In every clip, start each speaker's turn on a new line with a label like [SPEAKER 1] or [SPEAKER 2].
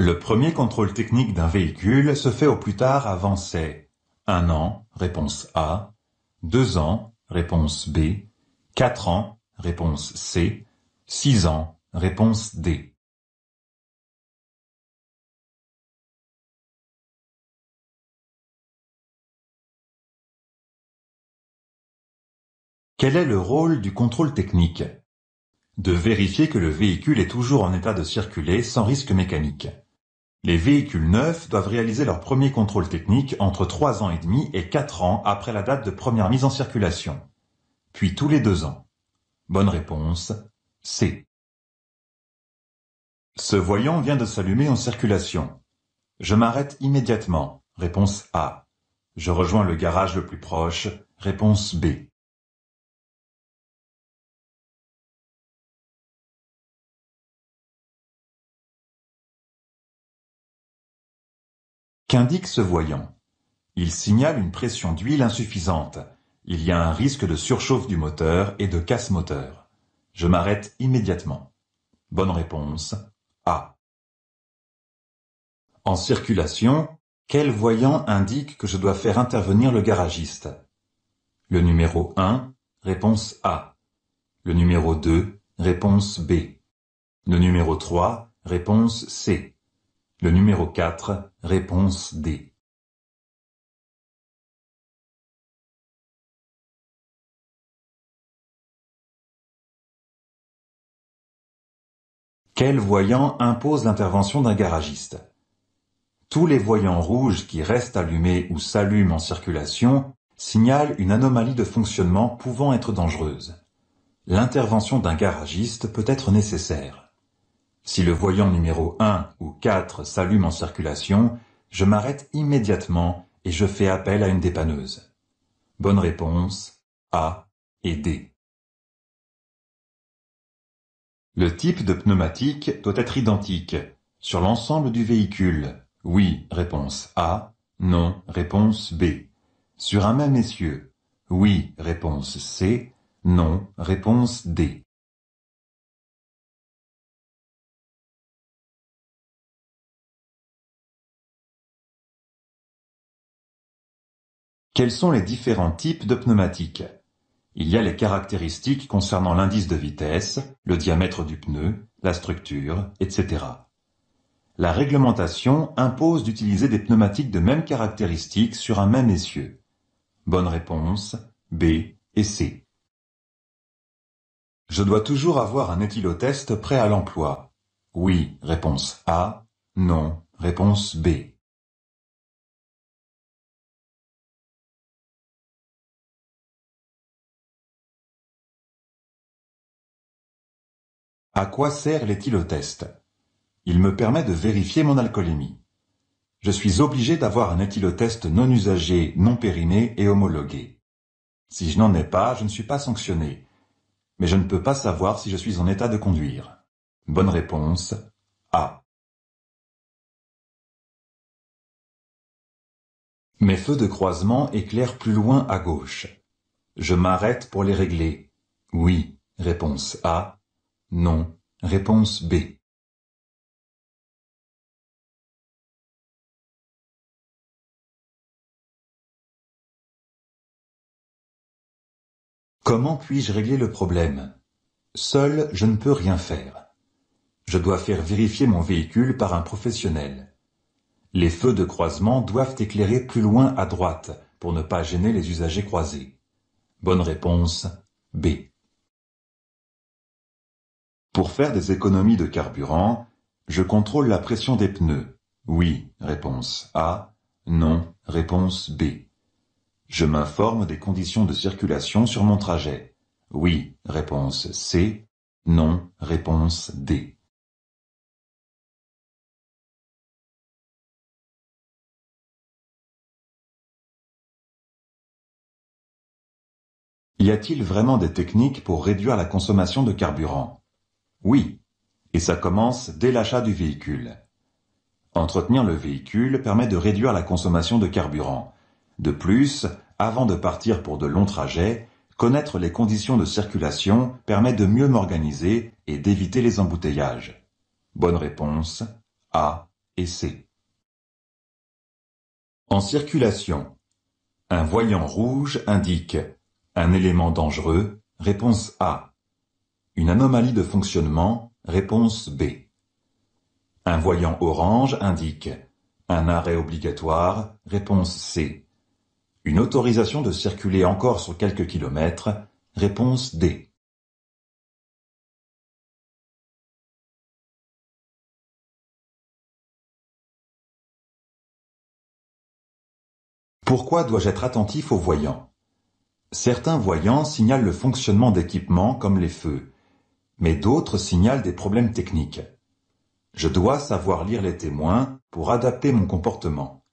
[SPEAKER 1] Le premier contrôle technique d'un véhicule se fait au plus tard avant ses 1 an, réponse A, 2 ans, réponse B, 4 ans, réponse C, 6 ans, réponse D.
[SPEAKER 2] Quel est le rôle du contrôle technique
[SPEAKER 1] De vérifier que le véhicule est toujours en état de circuler sans risque mécanique. Les véhicules neufs doivent réaliser leur premier contrôle technique entre 3 ans et demi et 4 ans après la date de première mise en circulation, puis tous les deux ans. Bonne réponse C. Ce voyant vient de s'allumer en circulation. Je m'arrête immédiatement. Réponse A. Je rejoins le garage le plus proche. Réponse B. qu'indique ce voyant. Il signale une pression d'huile insuffisante, il y a un risque de surchauffe du moteur et de casse moteur. Je m'arrête immédiatement. Bonne réponse A. En circulation, quel voyant indique que je dois faire intervenir le garagiste Le numéro 1, réponse A. Le numéro 2, réponse B. Le numéro 3, réponse C. Le numéro 4, Réponse D. Quel voyant impose l'intervention d'un garagiste Tous les voyants rouges qui restent allumés ou s'allument en circulation signalent une anomalie de fonctionnement pouvant être dangereuse. L'intervention d'un garagiste peut être nécessaire. Si le voyant numéro 1 ou 4 s'allume en circulation, je m'arrête immédiatement et je fais appel à une dépanneuse. Bonne réponse A et D. Le type de pneumatique doit être identique sur l'ensemble du véhicule. Oui, réponse A. Non, réponse B. Sur un même essieu. Oui, réponse C. Non, réponse D. Quels sont les différents types de pneumatiques? Il y a les caractéristiques concernant l'indice de vitesse, le diamètre du pneu, la structure, etc. La réglementation impose d'utiliser des pneumatiques de même caractéristique sur un même essieu. Bonne réponse B et C. Je dois toujours avoir un éthylotest prêt à l'emploi. Oui, réponse A.
[SPEAKER 2] Non, réponse B.
[SPEAKER 1] À quoi sert l'éthylotest Il me permet de vérifier mon alcoolémie. Je suis obligé d'avoir un éthylotest non usagé, non périmé et homologué. Si je n'en ai pas, je ne suis pas sanctionné. Mais je ne peux pas savoir si je suis en état de conduire. Bonne réponse A.
[SPEAKER 2] Mes feux de croisement éclairent
[SPEAKER 1] plus loin à gauche. Je m'arrête pour les régler. Oui, réponse A. Non. Réponse B. Comment puis-je régler le problème Seul, je ne peux rien faire. Je dois faire vérifier mon véhicule par un professionnel. Les feux de croisement doivent éclairer plus loin à droite pour ne pas gêner les usagers croisés. Bonne réponse B. Pour faire des économies de carburant, je contrôle la pression des pneus. Oui, réponse A. Non, réponse B. Je m'informe des conditions de circulation sur mon trajet. Oui, réponse C. Non, réponse D. Y a-t-il vraiment des techniques pour réduire la consommation de carburant oui, et ça commence dès l'achat du véhicule. Entretenir le véhicule permet de réduire la consommation de carburant. De plus, avant de partir pour de longs trajets, connaître les conditions de circulation permet de mieux m'organiser et d'éviter les embouteillages. Bonne réponse A et C. En circulation. Un voyant rouge indique un élément dangereux, réponse A. Une anomalie de fonctionnement, réponse B. Un voyant orange indique un arrêt obligatoire, réponse C. Une autorisation de circuler encore sur quelques kilomètres, réponse D. Pourquoi dois-je être attentif aux voyants Certains voyants signalent le fonctionnement d'équipements comme les feux, mais d'autres signalent des problèmes techniques. Je dois savoir lire les témoins pour adapter mon comportement.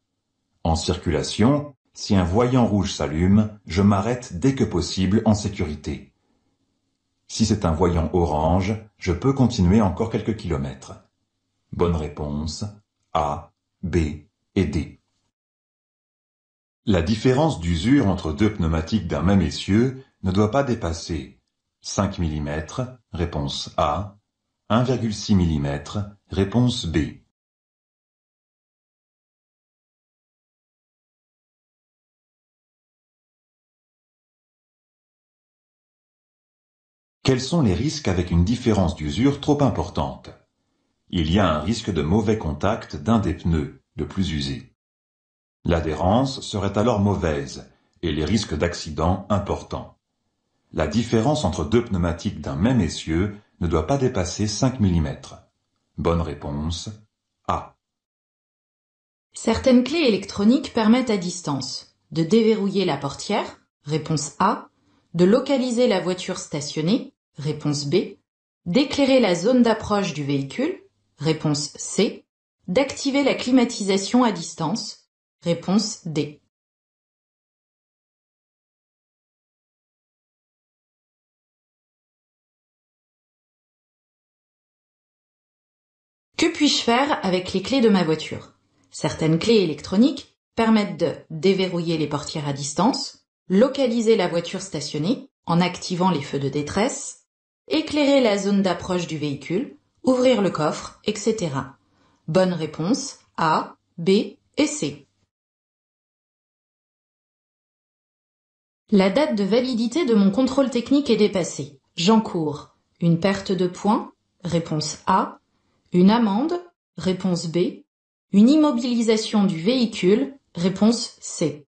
[SPEAKER 1] En circulation, si un voyant rouge s'allume, je m'arrête dès que possible en sécurité. Si c'est un voyant orange, je peux continuer encore quelques kilomètres. Bonne réponse A, B et D. La différence d'usure entre deux pneumatiques d'un même essieu ne doit pas dépasser 5 mm. Réponse A 1,6 mm. Réponse B Quels sont les risques avec une différence d'usure trop importante Il y a un risque de mauvais contact d'un des pneus, le plus usé. L'adhérence serait alors mauvaise et les risques d'accident importants. La différence entre deux pneumatiques d'un même essieu ne doit pas dépasser 5 mm. Bonne réponse A.
[SPEAKER 3] Certaines clés électroniques permettent à distance de déverrouiller la portière, réponse A, de localiser la voiture stationnée, réponse B, d'éclairer la zone d'approche du véhicule, réponse C, d'activer la climatisation à distance, réponse D. Que puis-je faire avec les clés de ma voiture Certaines clés électroniques permettent de déverrouiller les portières à distance, localiser la voiture stationnée en activant les feux de détresse, éclairer la zone d'approche du véhicule, ouvrir le coffre, etc. Bonne réponse A, B et C. La date de validité de mon contrôle technique est dépassée. J'encours une perte de points, réponse A, une amende Réponse B. Une immobilisation du véhicule Réponse C.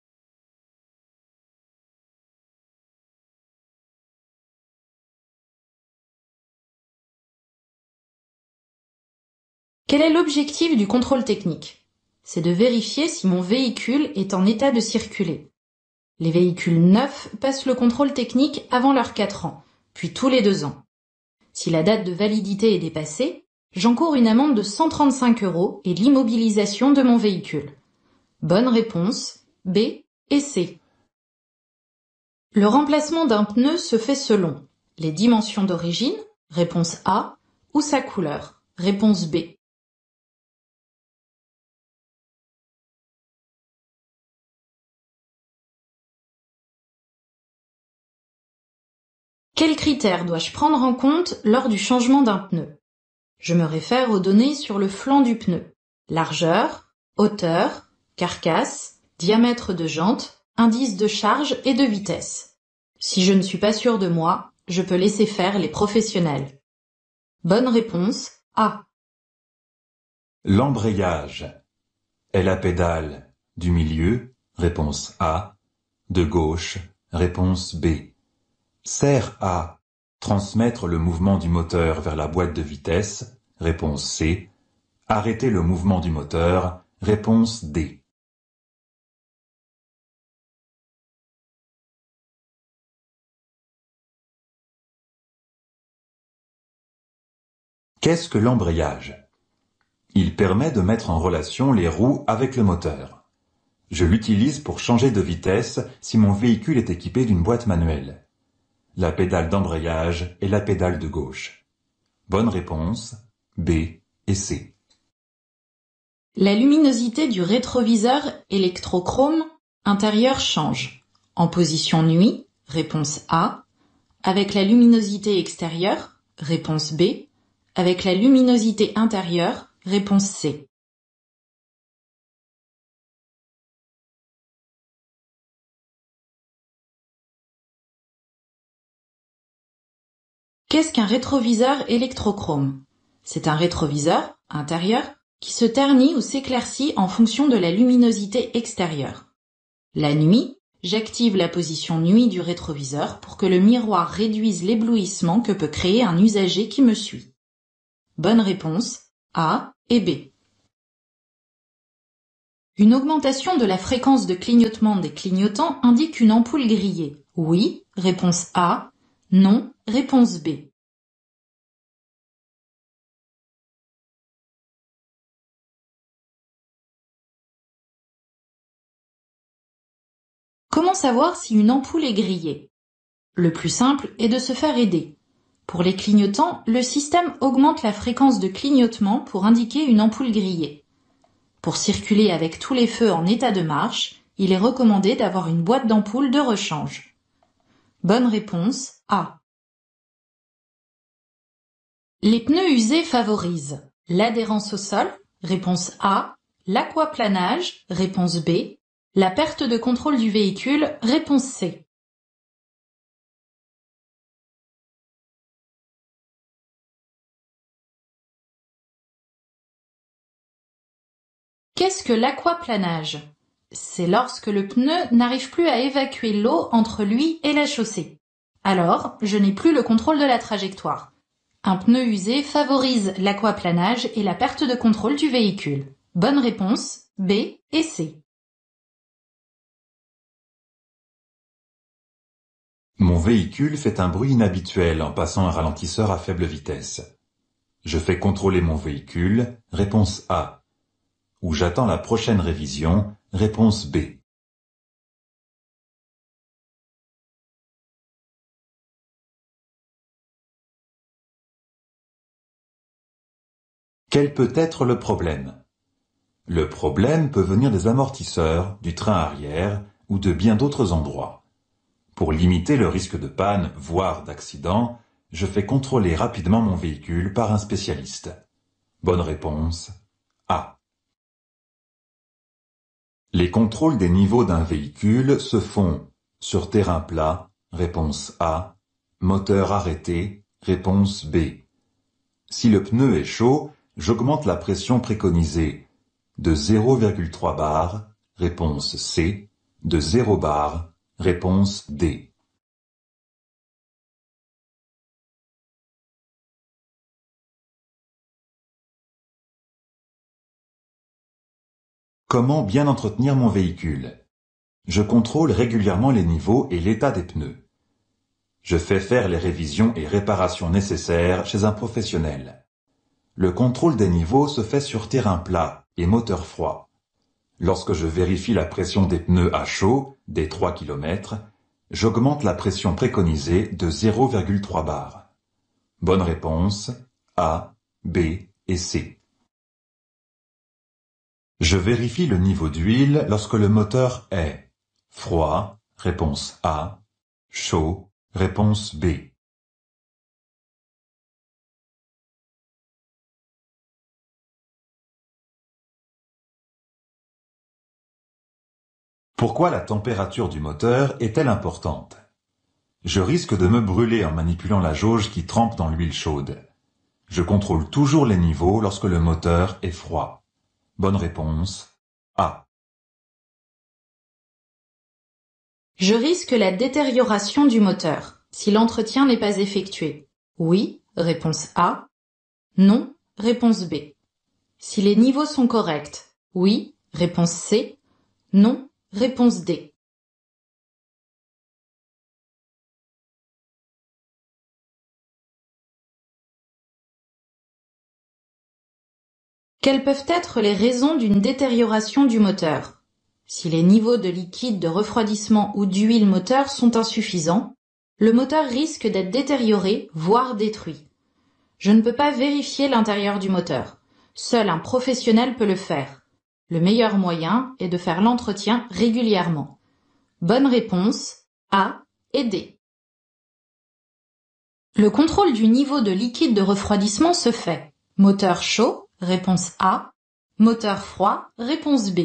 [SPEAKER 2] Quel est l'objectif du contrôle
[SPEAKER 3] technique C'est de vérifier si mon véhicule est en état de circuler. Les véhicules neufs passent le contrôle technique avant leurs 4 ans, puis tous les 2 ans. Si la date de validité est dépassée, J'encours une amende de 135 euros et l'immobilisation de mon véhicule. Bonne réponse B et C. Le remplacement d'un pneu se fait selon les dimensions d'origine, réponse A, ou sa couleur, réponse B.
[SPEAKER 2] Quels critères dois-je prendre en compte
[SPEAKER 3] lors du changement d'un pneu je me réfère aux données sur le flanc du pneu. Largeur, hauteur, carcasse, diamètre de jante, indice de charge et de vitesse. Si je ne suis pas sûr de moi, je peux laisser faire les professionnels. Bonne réponse A.
[SPEAKER 1] L'embrayage est la pédale du milieu, réponse A, de gauche, réponse B. Serre A transmettre le mouvement du moteur vers la boîte de vitesse. réponse C, arrêter le mouvement du moteur, réponse D. Qu'est-ce que l'embrayage Il permet de mettre en relation les roues avec le moteur. Je l'utilise pour changer de vitesse si mon véhicule est équipé d'une boîte manuelle la pédale d'embrayage et la pédale de gauche. Bonne réponse B et C.
[SPEAKER 3] La luminosité du rétroviseur électrochrome intérieur change. En position nuit, réponse A, avec la luminosité extérieure, réponse B, avec la luminosité intérieure, réponse C. Qu'est-ce qu'un rétroviseur électrochrome C'est un rétroviseur intérieur qui se ternit ou s'éclaircit en fonction de la luminosité extérieure. La nuit, j'active la position nuit du rétroviseur pour que le miroir réduise l'éblouissement que peut créer un usager qui me suit. Bonne réponse A et B. Une augmentation de la fréquence de clignotement des clignotants indique une ampoule grillée. Oui, réponse A. Non, réponse b.
[SPEAKER 2] Comment savoir
[SPEAKER 3] si une ampoule est grillée Le plus simple est de se faire aider. Pour les clignotants, le système augmente la fréquence de clignotement pour indiquer une ampoule grillée. Pour circuler avec tous les feux en état de marche, il est recommandé d'avoir une boîte d'ampoule de rechange. Bonne réponse A. Les pneus usés favorisent l'adhérence au sol, réponse A, l'aquaplanage, réponse B, la perte de contrôle du véhicule,
[SPEAKER 2] réponse C.
[SPEAKER 3] Qu'est-ce que l'aquaplanage C'est lorsque le pneu n'arrive plus à évacuer l'eau entre lui et la chaussée. Alors, je n'ai plus le contrôle de la trajectoire. Un pneu usé favorise l'aquaplanage et la perte de contrôle du véhicule. Bonne réponse B et C.
[SPEAKER 1] Mon véhicule fait un bruit inhabituel en passant un ralentisseur à faible vitesse. Je fais contrôler mon véhicule, réponse A. Ou j'attends la prochaine révision, réponse B. Quel peut être le problème? Le problème peut venir des amortisseurs, du train arrière ou de bien d'autres endroits. Pour limiter le risque de panne, voire d'accident, je fais contrôler rapidement mon véhicule par un spécialiste. Bonne réponse A. Les contrôles des niveaux d'un véhicule se font sur terrain plat, réponse A, moteur arrêté, réponse B. Si le pneu est chaud, j'augmente la pression préconisée de 0,3 bar, réponse C, de 0 bar,
[SPEAKER 2] réponse D.
[SPEAKER 1] Comment bien entretenir mon véhicule Je contrôle régulièrement les niveaux et l'état des pneus. Je fais faire les révisions et réparations nécessaires chez un professionnel. Le contrôle des niveaux se fait sur terrain plat et moteur froid. Lorsque je vérifie la pression des pneus à chaud, des 3 km, j'augmente la pression préconisée de 0,3 bar. Bonne réponse A, B et C. Je vérifie le niveau d'huile lorsque le moteur est froid, réponse A, chaud, réponse B. Pourquoi la température du moteur est-elle importante Je risque de me brûler en manipulant la jauge qui trempe dans l'huile chaude. Je contrôle toujours les niveaux lorsque le moteur est froid. Bonne
[SPEAKER 2] réponse. A.
[SPEAKER 3] Je risque la détérioration du moteur si l'entretien n'est pas effectué. Oui, réponse A. Non, réponse B. Si les niveaux sont corrects. Oui, réponse C. Non, Réponse D. Quelles peuvent être les raisons d'une détérioration du moteur Si les niveaux de liquide de refroidissement ou d'huile moteur sont insuffisants, le moteur risque d'être détérioré, voire détruit. Je ne peux pas vérifier l'intérieur du moteur. Seul un professionnel peut le faire. Le meilleur moyen est de faire l'entretien régulièrement. Bonne réponse A et D. Le contrôle du niveau de liquide de refroidissement se fait. Moteur chaud, réponse A. Moteur froid, réponse B.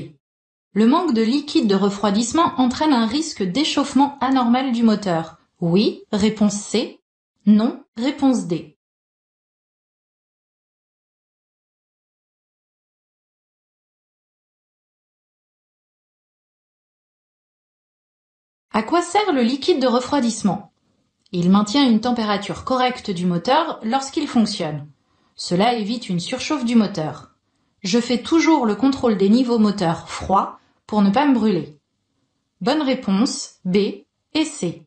[SPEAKER 3] Le manque de liquide de refroidissement entraîne un risque d'échauffement anormal du moteur. Oui, réponse C. Non, réponse D. À quoi sert le liquide de refroidissement Il maintient une température correcte du moteur lorsqu'il fonctionne. Cela évite une surchauffe du moteur. Je fais toujours le contrôle des niveaux moteurs froid pour ne pas me brûler. Bonne réponse B et C.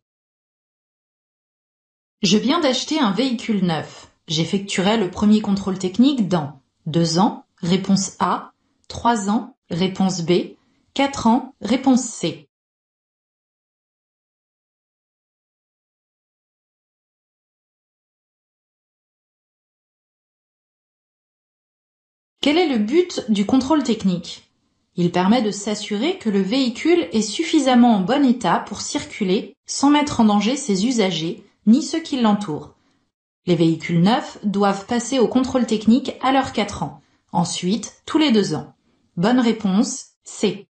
[SPEAKER 3] Je viens d'acheter un véhicule neuf. J'effectuerai le premier contrôle technique dans 2 ans, réponse A, 3 ans, réponse B, 4 ans, réponse C. Quel est le but du contrôle technique Il permet de s'assurer que le véhicule est suffisamment en bon état pour circuler sans mettre en danger ses usagers ni ceux qui l'entourent. Les véhicules neufs doivent passer au contrôle technique à leurs 4 ans, ensuite tous les 2 ans. Bonne réponse, C.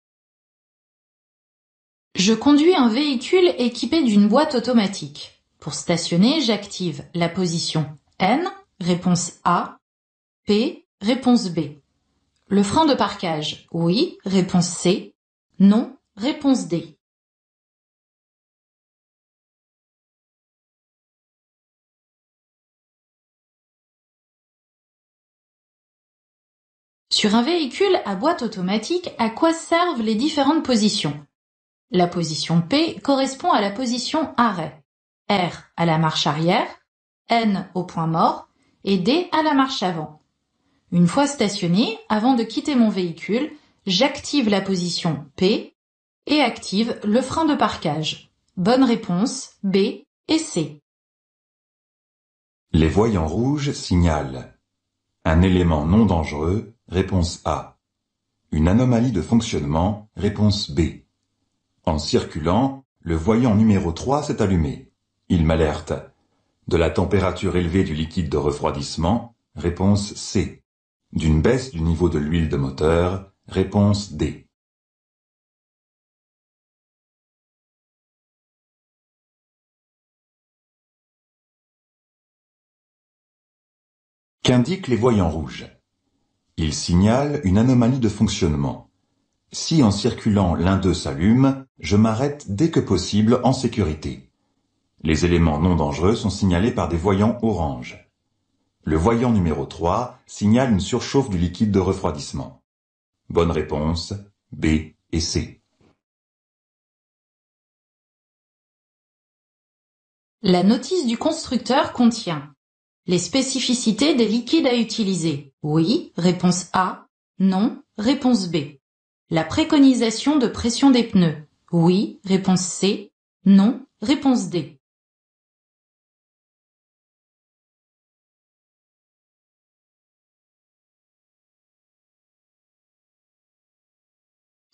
[SPEAKER 3] Je conduis un véhicule équipé d'une boîte automatique. Pour stationner, j'active la position N, réponse A, P, Réponse B. Le frein de parquage. Oui. Réponse C. Non. Réponse D.
[SPEAKER 2] Sur un véhicule à boîte
[SPEAKER 3] automatique, à quoi servent les différentes positions La position P correspond à la position arrêt, R à la marche arrière, N au point mort et D à la marche avant. Une fois stationné, avant de quitter mon véhicule, j'active la position P et active le frein de parquage. Bonne réponse B et C.
[SPEAKER 1] Les voyants rouges signalent un élément non dangereux, réponse A. Une anomalie de fonctionnement, réponse B. En circulant, le voyant numéro 3 s'est allumé. Il m'alerte. De la température élevée du liquide de refroidissement, réponse C d'une baisse du niveau de l'huile de moteur,
[SPEAKER 2] réponse D.
[SPEAKER 1] Qu'indiquent les voyants rouges Ils signalent une anomalie de fonctionnement. Si en circulant l'un d'eux s'allume, je m'arrête dès que possible en sécurité. Les éléments non dangereux sont signalés par des voyants orange. Le voyant numéro 3 signale une surchauffe du liquide de refroidissement. Bonne réponse B et C.
[SPEAKER 3] La notice du constructeur contient les spécificités des liquides à utiliser. Oui, réponse A. Non, réponse B. La préconisation de pression des pneus. Oui, réponse C.
[SPEAKER 2] Non, réponse D.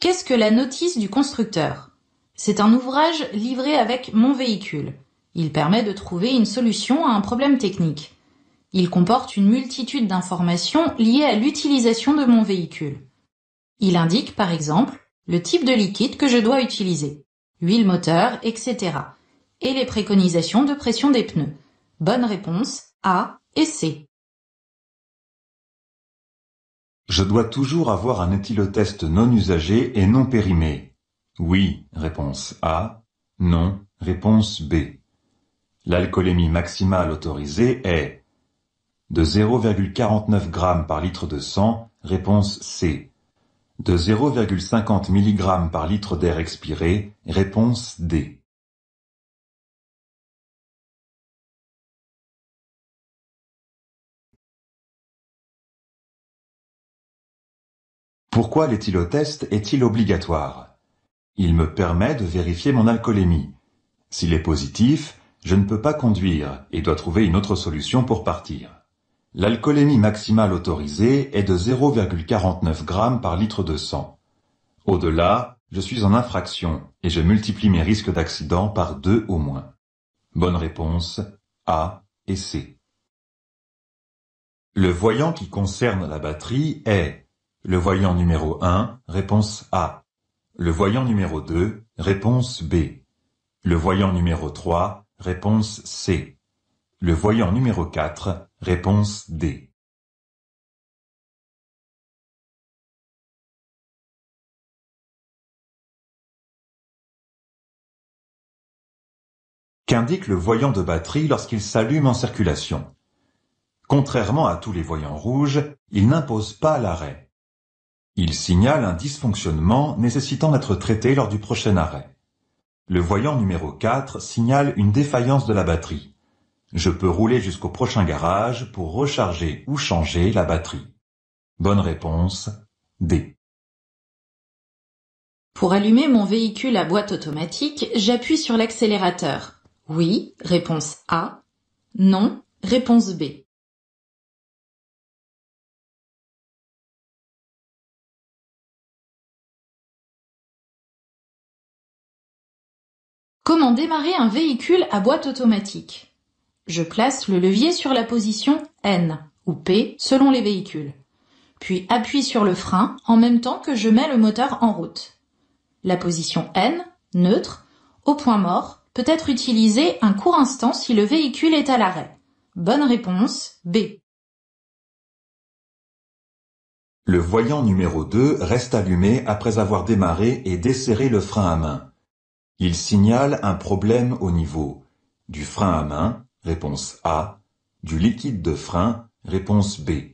[SPEAKER 3] Qu'est-ce que la notice du constructeur C'est un ouvrage livré avec mon véhicule. Il permet de trouver une solution à un problème technique. Il comporte une multitude d'informations liées à l'utilisation de mon véhicule. Il indique par exemple le type de liquide que je dois utiliser, huile moteur, etc. et les préconisations de pression des pneus. Bonne réponse A et C.
[SPEAKER 1] Je dois toujours avoir un éthylotest non usagé et non périmé. Oui, réponse A. Non, réponse B. L'alcoolémie maximale autorisée est de 0,49 g par litre de sang, réponse C. De 0,50 mg par litre d'air expiré, réponse D. Pourquoi l'éthylotest est-il obligatoire Il me permet de vérifier mon alcoolémie. S'il est positif, je ne peux pas conduire et dois trouver une autre solution pour partir. L'alcoolémie maximale autorisée est de 0,49 g par litre de sang. Au-delà, je suis en infraction et je multiplie mes risques d'accident par deux au moins. Bonne réponse A et C. Le voyant qui concerne la batterie est le voyant numéro 1, réponse A. Le voyant numéro 2, réponse B. Le voyant numéro 3, réponse C. Le voyant numéro 4,
[SPEAKER 2] réponse D.
[SPEAKER 1] Qu'indique le voyant de batterie lorsqu'il s'allume en circulation Contrairement à tous les voyants rouges, il n'impose pas l'arrêt. Il signale un dysfonctionnement nécessitant d'être traité lors du prochain arrêt. Le voyant numéro 4 signale une défaillance de la batterie. Je peux rouler jusqu'au prochain garage pour recharger ou changer la batterie. Bonne réponse, D.
[SPEAKER 3] Pour allumer mon véhicule à boîte automatique, j'appuie sur l'accélérateur. Oui, réponse A. Non, réponse B. Comment démarrer un véhicule à boîte automatique Je place le levier sur la position N ou P selon les véhicules, puis appuie sur le frein en même temps que je mets le moteur en route. La position N, neutre, au point mort, peut être utilisée un court instant si le véhicule est à l'arrêt. Bonne réponse B.
[SPEAKER 1] Le voyant numéro 2 reste allumé après avoir démarré et desserré le frein à main. Il signale un problème au niveau du frein à main (réponse A), du liquide de frein (réponse B).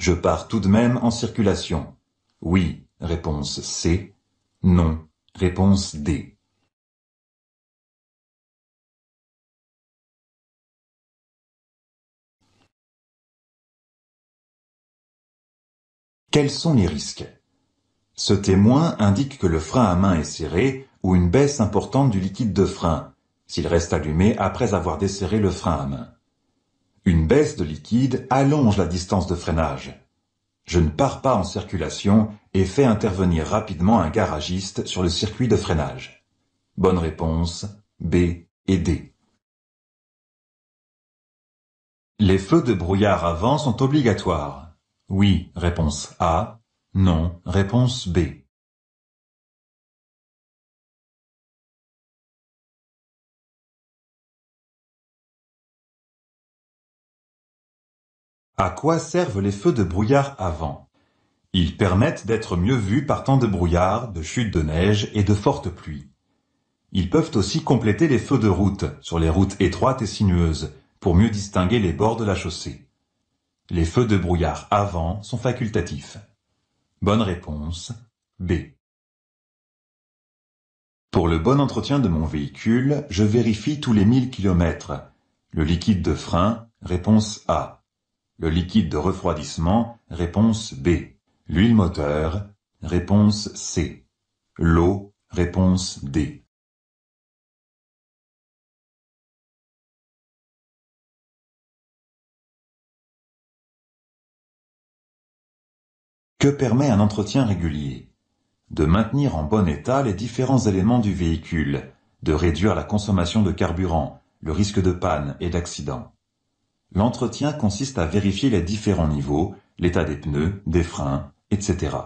[SPEAKER 1] Je pars tout de même en circulation. Oui, réponse C. Non, réponse D.
[SPEAKER 2] Quels sont les risques
[SPEAKER 1] Ce témoin indique que le frein à main est serré ou une baisse importante du liquide de frein, s'il reste allumé après avoir desserré le frein à main. Une baisse de liquide allonge la distance de freinage. Je ne pars pas en circulation et fais intervenir rapidement un garagiste sur le circuit de freinage. Bonne réponse B et D. Les feux de brouillard avant sont obligatoires. Oui, réponse A. Non,
[SPEAKER 2] réponse B.
[SPEAKER 1] À quoi servent les feux de brouillard avant Ils permettent d'être mieux vus par temps de brouillard, de chute de neige et de fortes pluies. Ils peuvent aussi compléter les feux de route, sur les routes étroites et sinueuses, pour mieux distinguer les bords de la chaussée. Les feux de brouillard avant sont facultatifs. Bonne réponse B. Pour le bon entretien de mon véhicule, je vérifie tous les 1000 km. Le liquide de frein, réponse A le liquide de refroidissement, réponse B. L'huile moteur, réponse C. L'eau, réponse D.
[SPEAKER 2] Que permet un entretien
[SPEAKER 1] régulier De maintenir en bon état les différents éléments du véhicule, de réduire la consommation de carburant, le risque de panne et d'accident. L'entretien consiste à vérifier les différents niveaux, l'état des pneus, des freins, etc.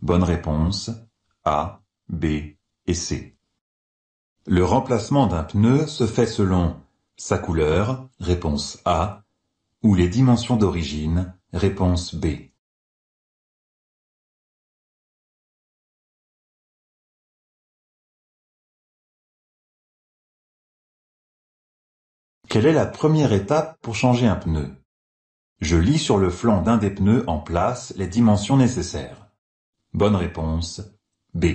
[SPEAKER 1] Bonne réponse A, B et C. Le remplacement d'un pneu se fait selon sa couleur, réponse A, ou les dimensions d'origine, réponse B. Quelle est la première étape pour changer un pneu Je lis sur le flanc d'un des pneus en place les dimensions nécessaires.
[SPEAKER 2] Bonne réponse B.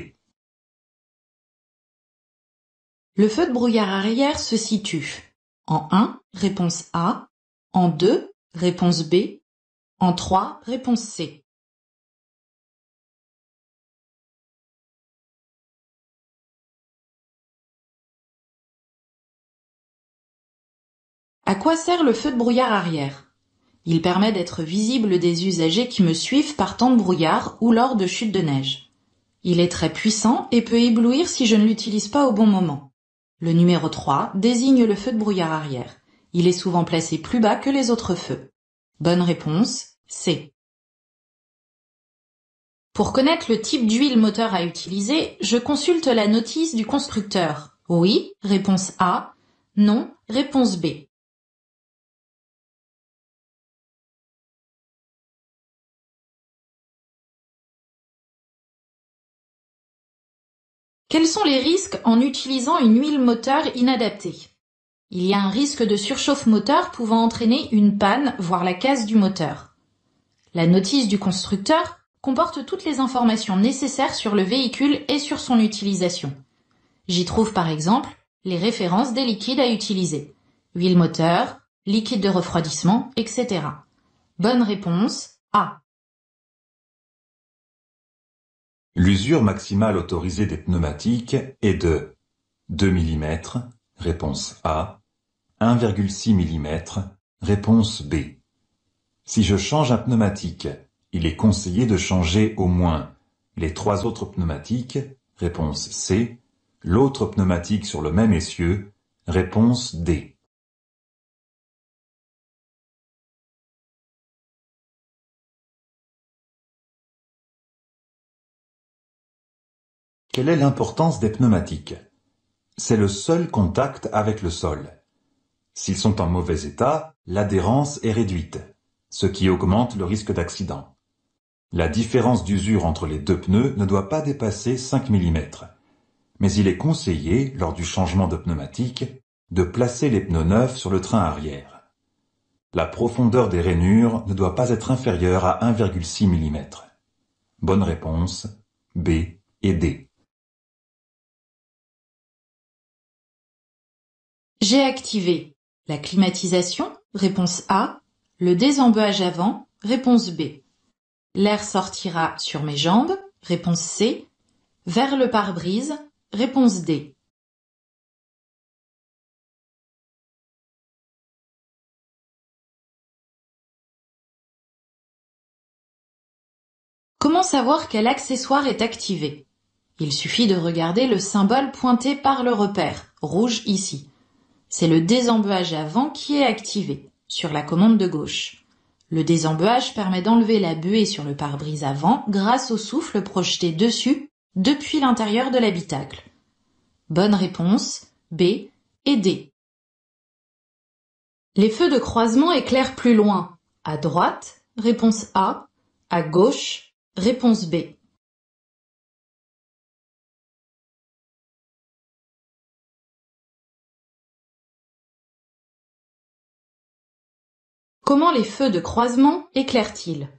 [SPEAKER 3] Le feu de brouillard arrière se situe en 1, réponse A, en 2, réponse B, en 3, réponse C. À quoi sert le feu de brouillard arrière Il permet d'être visible des usagers qui me suivent par temps de brouillard ou lors de chutes de neige. Il est très puissant et peut éblouir si je ne l'utilise pas au bon moment. Le numéro 3 désigne le feu de brouillard arrière. Il est souvent placé plus bas que les autres feux. Bonne réponse, C. Pour connaître le type d'huile moteur à utiliser, je consulte la notice du constructeur. Oui, réponse A. Non, réponse B. Quels sont les risques en utilisant une huile moteur inadaptée Il y a un risque de surchauffe moteur pouvant entraîner une panne, voire la casse du moteur. La notice du constructeur comporte toutes les informations nécessaires sur le véhicule et sur son utilisation. J'y trouve par exemple les références des liquides à utiliser. Huile moteur, liquide de refroidissement, etc. Bonne réponse A.
[SPEAKER 1] L'usure maximale autorisée des pneumatiques est de 2 mm, (réponse A), 1,6 mm, (réponse B). Si je change un pneumatique, il est conseillé de changer au moins les trois autres pneumatiques (réponse C), l'autre pneumatique sur le même essieu (réponse D). Quelle est l'importance des pneumatiques C'est le seul contact avec le sol. S'ils sont en mauvais état, l'adhérence est réduite, ce qui augmente le risque d'accident. La différence d'usure entre les deux pneus ne doit pas dépasser 5 mm. Mais il est conseillé, lors du changement de pneumatique, de placer les pneus neufs sur le train arrière. La profondeur des rainures ne doit pas être inférieure à 1,6 mm. Bonne réponse B et D.
[SPEAKER 3] J'ai activé la climatisation, réponse A, le désembuage avant, réponse B. L'air sortira sur mes jambes, réponse C, vers le pare-brise, réponse D.
[SPEAKER 2] Comment savoir quel
[SPEAKER 3] accessoire est activé Il suffit de regarder le symbole pointé par le repère, rouge ici c'est le désembouage avant qui est activé, sur la commande de gauche. Le désembouage permet d'enlever la buée sur le pare-brise avant grâce au souffle projeté dessus depuis l'intérieur de l'habitacle. Bonne réponse B et D. Les feux de croisement éclairent plus loin. À droite, réponse A. À gauche, réponse B. Comment les feux de croisement éclairent-ils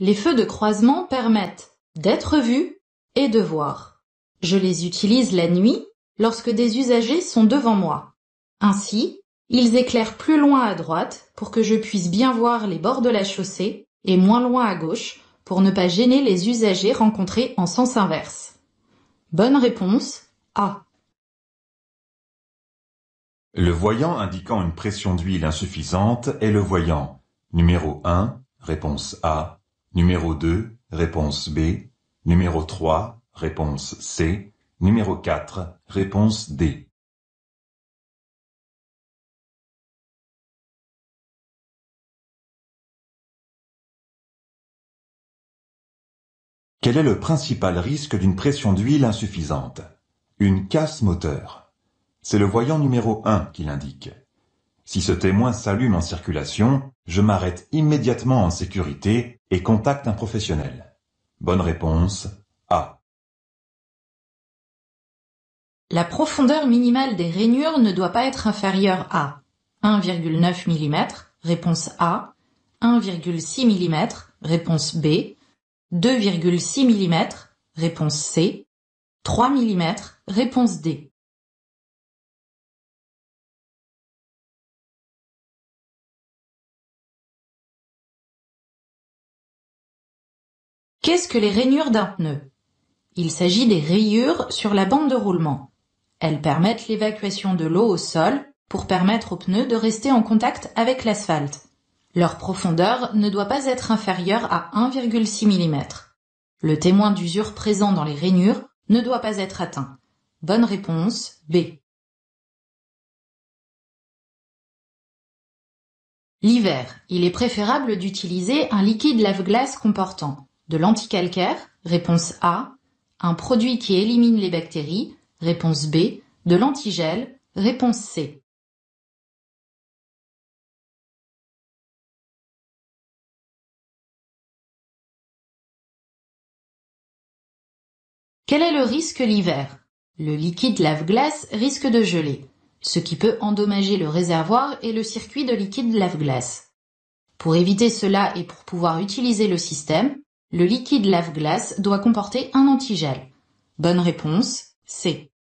[SPEAKER 3] Les feux de croisement permettent d'être vus et de voir. Je les utilise la nuit lorsque des usagers sont devant moi. Ainsi, ils éclairent plus loin à droite pour que je puisse bien voir les bords de la chaussée et moins loin à gauche pour ne pas gêner les usagers rencontrés en sens inverse. Bonne réponse A.
[SPEAKER 1] Le voyant indiquant une pression d'huile insuffisante est le voyant numéro 1, réponse A, numéro 2, réponse B, numéro 3, réponse C, numéro 4, réponse D. Quel est le principal risque d'une pression d'huile insuffisante Une casse moteur. C'est le voyant numéro 1 qui l'indique. Si ce témoin s'allume en circulation, je m'arrête immédiatement en sécurité et contacte un professionnel. Bonne réponse A.
[SPEAKER 3] La profondeur minimale des rainures ne doit pas être inférieure à 1,9 mm, réponse A, 1,6 mm, réponse B, 2,6 mm, réponse C, 3 mm, réponse D.
[SPEAKER 2] Qu'est-ce que les rainures d'un
[SPEAKER 3] pneu Il s'agit des rayures sur la bande de roulement. Elles permettent l'évacuation de l'eau au sol pour permettre au pneu de rester en contact avec l'asphalte. Leur profondeur ne doit pas être inférieure à 1,6 mm. Le témoin d'usure présent dans les rainures ne doit pas être atteint. Bonne réponse B. L'hiver, il est préférable d'utiliser un liquide lave-glace comportant de l'anticalcaire Réponse A. Un produit qui élimine les bactéries Réponse B. De l'antigel
[SPEAKER 2] Réponse C.
[SPEAKER 3] Quel est le risque l'hiver Le liquide lave-glace risque de geler, ce qui peut endommager le réservoir et le circuit de liquide lave-glace. Pour éviter cela et pour pouvoir utiliser le système, le liquide lave-glace doit comporter un antigel. Bonne réponse C.